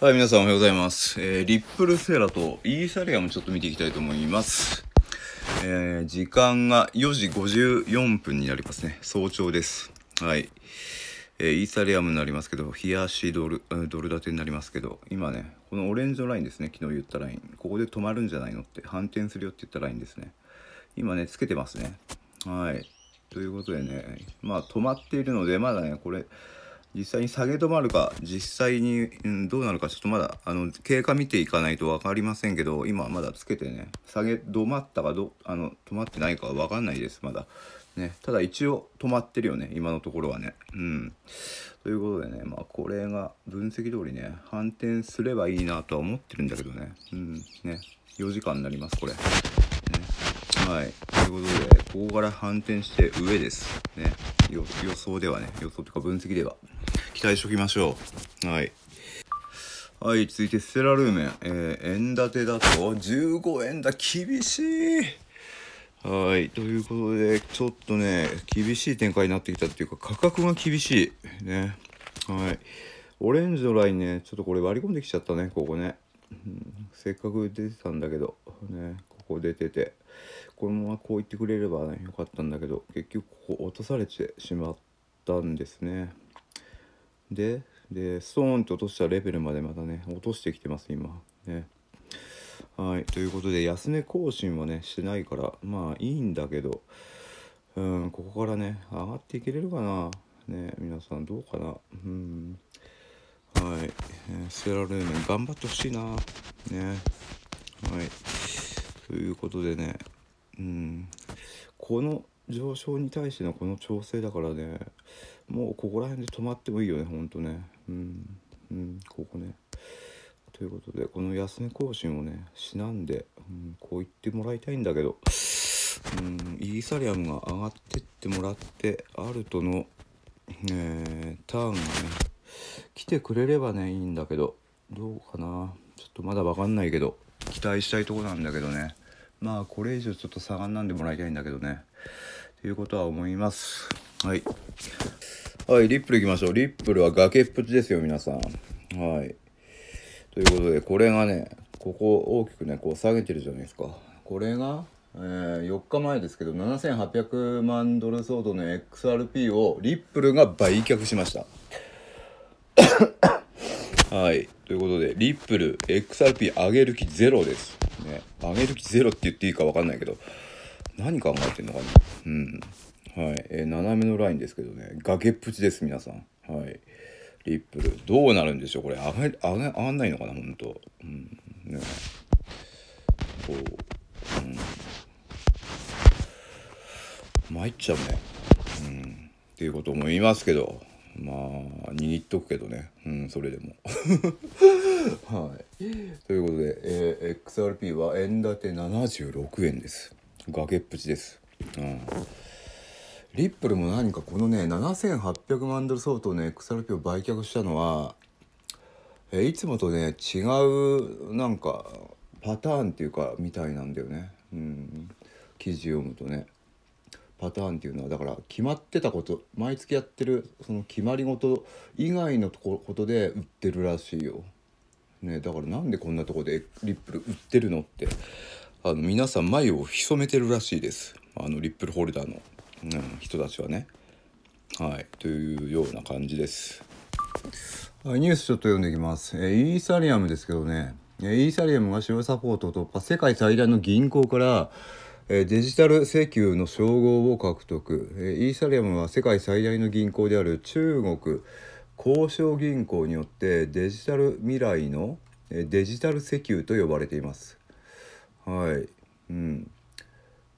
はい、皆さんおはようございます。えー、リップルセーラとイーサリアムちょっと見ていきたいと思います。えー、時間が4時54分になりますね。早朝です。はい。えー、イーサリアムになりますけど、冷やしドル、ドル建てになりますけど、今ね、このオレンジのラインですね、昨日言ったライン。ここで止まるんじゃないのって、反転するよって言ったラインですね。今ね、つけてますね。はい。ということでね、まあ止まっているので、まだね、これ、実際に下げ止まるか実際に、うん、どうなるかちょっとまだあの経過見ていかないと分かりませんけど今まだつけてね下げ止まったかどあの止まってないかは分かんないですまだ。ね、ただ一応止まってるよね今のところはね。うん、ということでねまあこれが分析通りね反転すればいいなとは思ってるんだけどね,、うん、ね4時間になりますこれ。ね、はい。ということで、ここから反転して上です。ね。予想ではね、予想というか分析では。期待しときましょう。はい。はい、続いてステラルーメン。えー、円建てだと15円だ。厳しい。はい。ということで、ちょっとね、厳しい展開になってきたっていうか、価格が厳しい。ね。はい。オレンジのラインね、ちょっとこれ割り込んできちゃったね、ここね。うん、せっかく出てたんだけど、ね、ここ出てて、このままこう言ってくれれば、ね、よかったんだけど、結局ここ落とされてしまったんですね。ででストーンと落としたレベルまでまたね落としてきてます今ねはいということで安値更新はねしてないからまあいいんだけどうんここからね上がっていけれるかなね皆さんどうかなうんはい、えー、セラルーメン頑張ってほしいなねはいということでねうんこの上昇に対してのこの調整だからねもうここら辺で止まってもいいよねほんとねうんうんここねということでこの休み更新をねしなんで、うん、こう言ってもらいたいんだけどうんイーサリアムが上がってってもらってアルトの、えー、ターンがね来てくれればねいいんだけどどうかなちょっとまだ分かんないけど期待したいとこなんだけどねまあこれ以上ちょっと下がんなんでもらいたいんだけどねということは思います。はいはいリップルいきましょうリップルは崖っぷちですよ皆さんはいということでこれがねここ大きくねこう下げてるじゃないですかこれがえー、4日前ですけど7800万ドル相当の XRP をリップルが売却しました はいということでリップル XRP 上げる気ゼロです、ね、上げる気ゼロって言っていいか分かんないけど何考えてんのかなうんはい、えー、斜めのラインですけどね崖っぷちです皆さんはいリップルどうなるんでしょうこれ上が上が上がんないのかなほんとうんねこううん参っちゃうねうんっていうことも言いますけどまあ握っとくけどねうんそれでも はいということで、えー、XRP は円建て76円です崖っぷちですうんリップルも何かこのね7800万ドル相当の XRP を売却したのはえいつもとね違うなんかパターンっていうかみたいなんだよね、うん、記事読むとねパターンっていうのはだから決まってたこと毎月やってるその決まり事以外のとこことで売ってるらしいよ、ね、だからなんでこんなとこでリップル売ってるのってあの皆さん眉を潜めてるらしいですあのリップルホルダーのうん、人たちはね。はい、というような感じです。はい、ニュースちょっと読んでいきます。えー、イーサリアムですけどね、イーサリアムが使用サポートを突破、世界最大の銀行から、えー、デジタル請求の称号を獲得、えー、イーサリアムは世界最大の銀行である中国工商銀行によってデジタル未来のデジタル石油と呼ばれています。はい、うん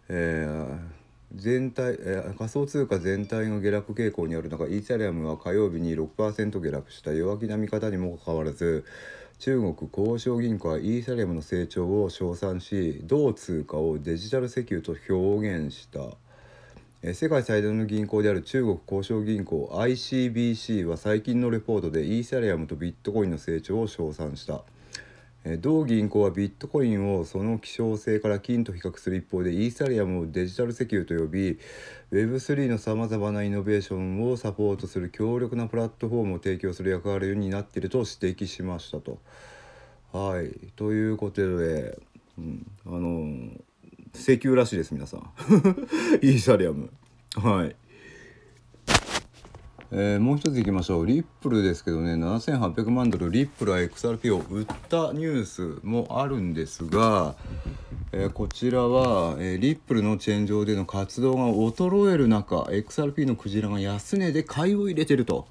えー全体、え仮想通貨全体の下落傾向にある中イーサリアムは火曜日に6%下落した弱気な見方にもかかわらず中国交商銀行はイーサリアムの成長を称賛し同通貨をデジタル石油と表現した。世界最大の銀行である中国交商銀行 ICBC は最近のレポートでイーサリアムとビットコインの成長を称賛した。同銀行はビットコインをその希少性から金と比較する一方でイーサリアムをデジタル石油と呼び Web3 のさまざまなイノベーションをサポートする強力なプラットフォームを提供する役割になっていると指摘しましたと。はいということで、うん、あの石油らしいです皆さん イーサリアム。はいえー、もう一ついきましょうリップルですけどね7800万ドルリップルは XRP を売ったニュースもあるんですが、えー、こちらは、えー、リップルのチェーン上での活動が衰える中 XRP のクジラが安値で買いを入れてると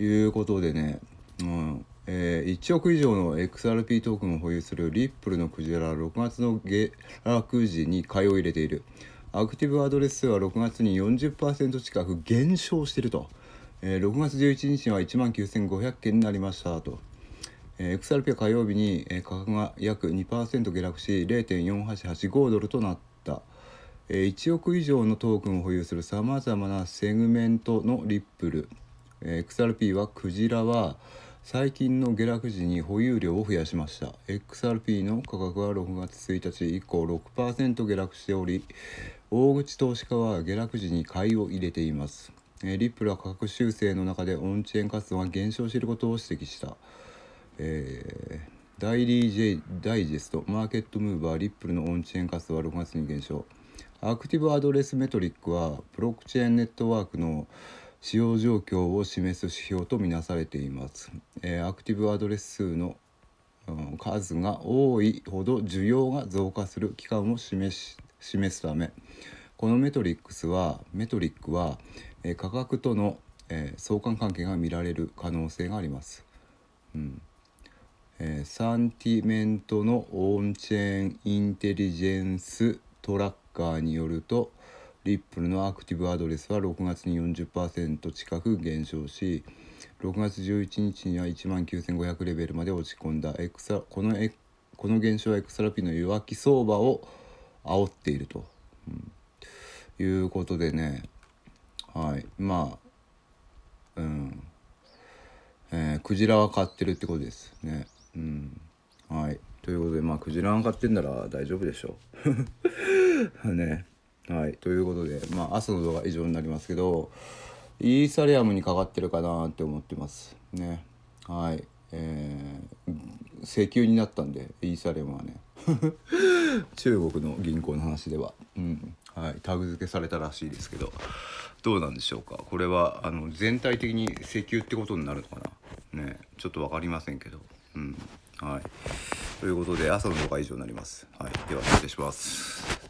いうことでね、うんえー、1億以上の XRP トークンを保有するリップルのクジラは6月の下落時に買いを入れているアクティブアドレス数は6月に40%近く減少していると。えー、6月11日は1万9500件になりましたと、えー、XRP は火曜日に、えー、価格が約2%下落し0.4885ドルとなった、えー、1億以上のトークンを保有するさまざまなセグメントのリップル、えー、XRP はクジラは最近の下落時に保有量を増やしました XRP の価格は6月1日以降6%下落しており大口投資家は下落時に買いを入れていますえー、リップルは価格修正の中でオンチェーン活動が減少していることを指摘した、えー、ダイリージェダイジェストマーケットムーバーリップルのオンチェーン活動は6月に減少アクティブアドレスメトリックはブロックチェーンネットワークの使用状況を示す指標とみなされています、えー、アクティブアドレス数の、うん、数が多いほど需要が増加する期間を示し示すためこのメトリックスはメトリックは、え価格との、え相関関係が見られる可能性があります。うんえサンティメントのオンチェーンインテリジェンストラッカーによるとリップルのアクティブアドレスは6月に40%近く減少し6月11日には1万9500レベルまで落ち込んだエクサこのエこの現象はエクサラピーの弱気相場を煽っているということでねはいまあうんえー、クジラは買ってるってことですねうんはいということでまあクジラは買ってんなら大丈夫でしょう ねはいということでまあ朝の動画以上になりますけどイーサリアムにかかってるかなって思ってますねはいえー、石油になったんでイーサリアムはね中国の銀行の話では、うんはい、タグ付けされたらしいですけどどうなんでしょうかこれはあの全体的に石油ってことになるのかなねちょっと分かりませんけど。うんはい、ということで朝の動画は以上になります。はい、では失礼します。